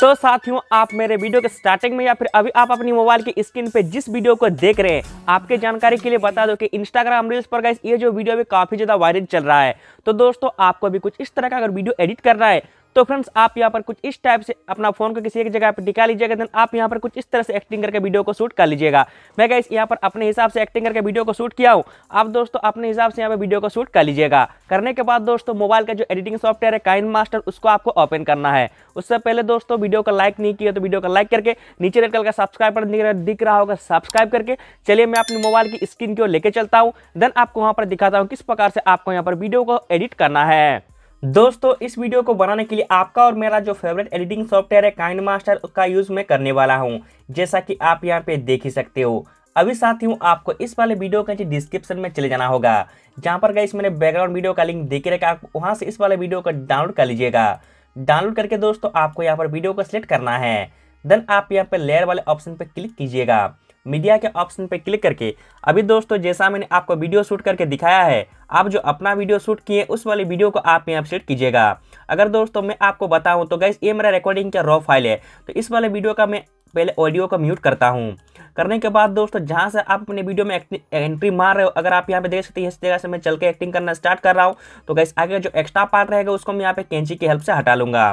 तो साथियों आप मेरे वीडियो के स्टार्टिंग में या फिर अभी आप अपनी मोबाइल की स्क्रीन पे जिस वीडियो को देख रहे हैं आपके जानकारी के लिए बता दो कि इंस्टाग्राम रील्स पर गाइस ये जो वीडियो अभी काफ़ी ज़्यादा वायरल चल रहा है तो दोस्तों आपको भी कुछ इस तरह का अगर वीडियो एडिट करना है तो फ्रेंड्स आप यहाँ पर कुछ इस टाइप से अपना फोन को किसी एक जगह पर टिका लीजिएगा देन आप यहाँ पर कुछ इस तरह से एक्टिंग करके वीडियो को शूट कर लीजिएगा मैं क्या यहाँ पर अपने हिसाब से एक्टिंग करके वीडियो को शूट किया हूँ आप दोस्तों अपने हिसाब से यहाँ पर वीडियो को शूट कर लीजिएगा करने के बाद दोस्तों मोबाइल का जो एडिटिंग सॉफ्टवेयर है काइन मास्टर उसको आपको ओपन करना है उससे पहले दोस्तों वीडियो को लाइक नहीं किया तो वीडियो को लाइक करके नीचे रेड कलर का सब्सक्राइब पर दिख रहा होगा सब्सक्राइब करके चलिए मैं अपने मोबाइल की स्क्रीन की ओर लेके चलता हूँ देन आपको वहाँ पर दिखाता हूँ किस प्रकार से आपको यहाँ पर वीडियो को एडिट करना है दोस्तों इस वीडियो को बनाने के लिए आपका और मेरा जो फेवरेट एडिटिंग सॉफ्टवेयर है काइंड मास्टर उसका यूज़ मैं करने वाला हूँ जैसा कि आप यहाँ पे देख ही सकते हो अभी साथ ही आपको इस वाले वीडियो का डिस्क्रिप्शन में चले जाना होगा जहाँ पर गई मैंने बैकग्राउंड वीडियो का लिंक देखे रखा आप वहाँ से इस वाले वीडियो को डाउनलोड कर लीजिएगा डाउनलोड करके दोस्तों आपको यहाँ पर वीडियो को सिलेक्ट करना है देन आप यहाँ पर लेयर वाले ऑप्शन पर क्लिक कीजिएगा मीडिया के ऑप्शन पर क्लिक करके अभी दोस्तों जैसा मैंने आपको वीडियो शूट करके दिखाया है आप जो अपना वीडियो शूट किए उस वाले वीडियो को आप यहाँ शूट कीजिएगा अगर दोस्तों मैं आपको बताऊँ तो गैस ये मेरा रिकॉर्डिंग का रॉ फाइल है तो इस वाले वीडियो का मैं पहले ऑडियो को म्यूट करता हूँ करने के बाद दोस्तों जहाँ से आप अपने वीडियो में एंट्री मार रहे हो अगर आप यहाँ पे देख सकते हैं इस जगह से मैं चल के एक्टिंग करना स्टार्ट कर रहा हूँ तो गैस आगे जो एक्स्ट्रा पार्ट रहेगा उसको मैं यहाँ पे कैंची की हेल्प से हटा लूँगा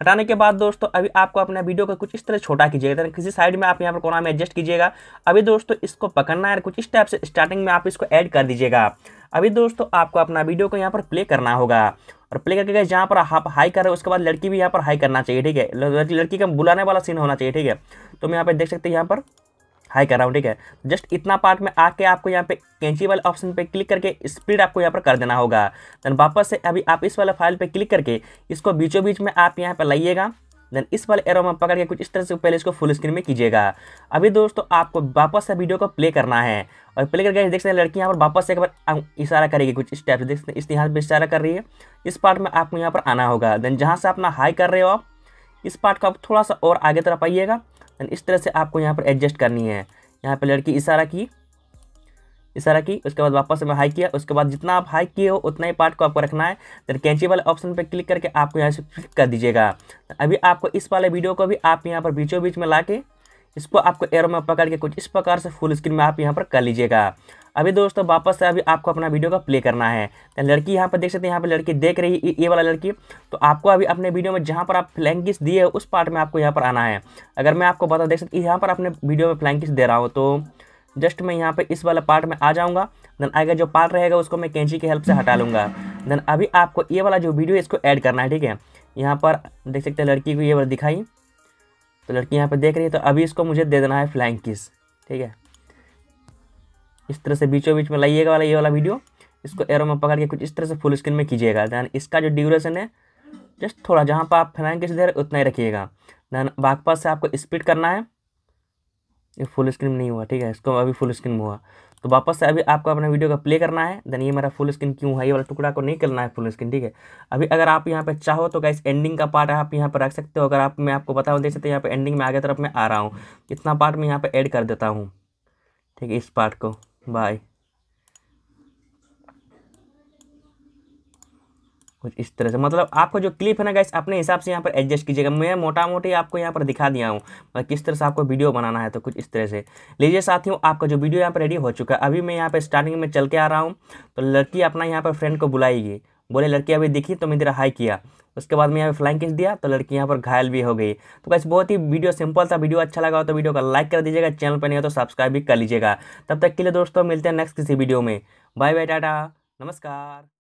हटाने के बाद दोस्तों अभी आपको अपना वीडियो को कुछ इस तरह छोटा कीजिएगा किसी साइड में आप यहाँ पर कोना में एडजस्ट कीजिएगा अभी दोस्तों इसको पकड़ना है कुछ इस टाइप से स्टार्टिंग में आप इसको ऐड कर दीजिएगा अभी दोस्तों आपको अपना वीडियो को यहाँ पर प्ले करना होगा और प्ले करके गए जहाँ पर आप हाई कर रहे हो उसके बाद लड़की भी यहाँ पर हाई करना चाहिए ठीक है लड़की का बुलाने वाला सीन होना चाहिए ठीक है तो मैं यहाँ पर देख सकते हैं यहाँ पर हाई कर रहा हूँ ठीक है जस्ट इतना पार्ट में आके आपको यहाँ पे कैंची वाले ऑप्शन पे क्लिक करके स्पीड आपको यहाँ पर कर देना होगा देन वापस से अभी आप इस वाले फाइल पे क्लिक करके इसको बीचों बीच में आप यहाँ पर लाइएगा देन इस वाले एरो में पकड़ के कुछ इस तरह से पहले इसको फुल स्क्रीन में कीजिएगा अभी दोस्तों आपको वापस से वीडियो को प्ले करना है और प्ले करके देख सकते हैं लड़की यहाँ पर वापस से एक बार इशारा करेगी कुछ इस देख सकते हैं इस यहाँ पर इशारा कर रही है इस पार्ट में आपको यहाँ पर आना होगा देन जहाँ से अपना हाई कर रहे हो आप इस पार्ट को आप थोड़ा सा और आगे तरफ आइएगा देन इस तरह से आपको यहाँ पर एडजस्ट करनी है यहाँ पर लड़की इशारा की इस तरह की उसके बाद वापस मैं हाई किया उसके बाद जितना आप हाई किए हो उतना ही पार्ट को आपको रखना है देन कैंची वाले ऑप्शन पर क्लिक करके आपको यहाँ से क्लिक कर दीजिएगा तो अभी आपको इस वाले वीडियो को भी आप यहाँ पर बीचों बीच में ला के इसको आपको एरो में पकड़ के कुछ इस प्रकार से फुल स्क्रीन में आप यहाँ पर कर लीजिएगा अभी दोस्तों वापस से अभी आपको अपना वीडियो का प्ले करना है तो लड़की यहाँ पर देख सकते हैं यहाँ पर लड़की देख रही है ये वाला लड़की तो आपको अभी अपने वीडियो में जहाँ पर आप फ्लैंकिस दिए हो उस पार्ट में आपको यहाँ पर आना है अगर मैं आपको बता देख सकती यहाँ पर अपने वीडियो में फ्लैंकिस दे रहा हूँ तो जस्ट मैं यहाँ पे इस वाला पार्ट में आ जाऊँगा देन आगे जो पार्ट रहेगा उसको मैं कैंची की हेल्प से हटा लूँगा देन अभी आपको ये वाला जो वीडियो इसको ऐड करना है ठीक है यहाँ पर देख सकते हैं लड़की को ये वाला दिखाई तो लड़की यहाँ पर देख रही है तो अभी इसको मुझे दे देना है फ्लाइंग किस ठीक है इस तरह से बीचों बीच में लाइएगा वाला ये वाला वीडियो इसको एरो में पकड़ के कुछ इस तरह से फुल स्क्रीन में कीजिएगा दैन इसका जो ड्यूरेशन है जस्ट थोड़ा जहाँ पर आप फ्लाइंग किस दे रहे उतना ही रखिएगा देन वाकपास से आपको स्पीड करना है ये फुल स्क्रीन नहीं हुआ ठीक है इसको अभी फुल स्क्रीन हुआ तो वापस से अभी आपको अपना वीडियो का प्ले करना है देन ये मेरा फुल स्क्रीन क्यों है ये वाला टुकड़ा को नहीं करना है फुल स्क्रीन ठीक है अभी अगर आप यहाँ पे चाहो तो गाइस एंडिंग का पार्ट आप यहाँ पर रख सकते हो अगर आप मैं आपको बताऊँ देख सकते यहाँ पे एंडिंग में आगे तरफ मैं आ रहा हूँ इतना पार्ट मैं यहाँ पर ऐड कर देता हूँ ठीक है इस पार्ट को बाय कुछ इस तरह से मतलब आपको जो क्लिप है ना गाइस अपने हिसाब से यहाँ पर एडजस्ट कीजिएगा मैं मोटा मोटी आपको यहाँ पर दिखा दिया हूँ मतलब किस तरह से आपको वीडियो बनाना है तो कुछ इस तरह से लीजिए साथियों आपका जो वीडियो यहाँ पर रेडी हो चुका है अभी मैं यहाँ पर स्टार्टिंग में चल के आ रहा हूँ तो लड़की अपना यहाँ पर फ्रेंड को बुलाएगी बोले लड़की अभी दिखी तो मैं तेरा हाई किया उसके बाद मैं यहाँ पर फ्लाइंग किस दिया तो लड़की यहाँ पर घायल भी हो गई तो बस बहुत ही वीडियो सिंपल था वीडियो अच्छा लगा हो तो वीडियो को लाइक कर दीजिएगा चैनल पर नहीं हो तो सब्सक्राइब भी कर लीजिएगा तब तक के लिए दोस्तों मिलते हैं नेक्स्ट किसी वीडियो में बाय बाय टाटा नमस्कार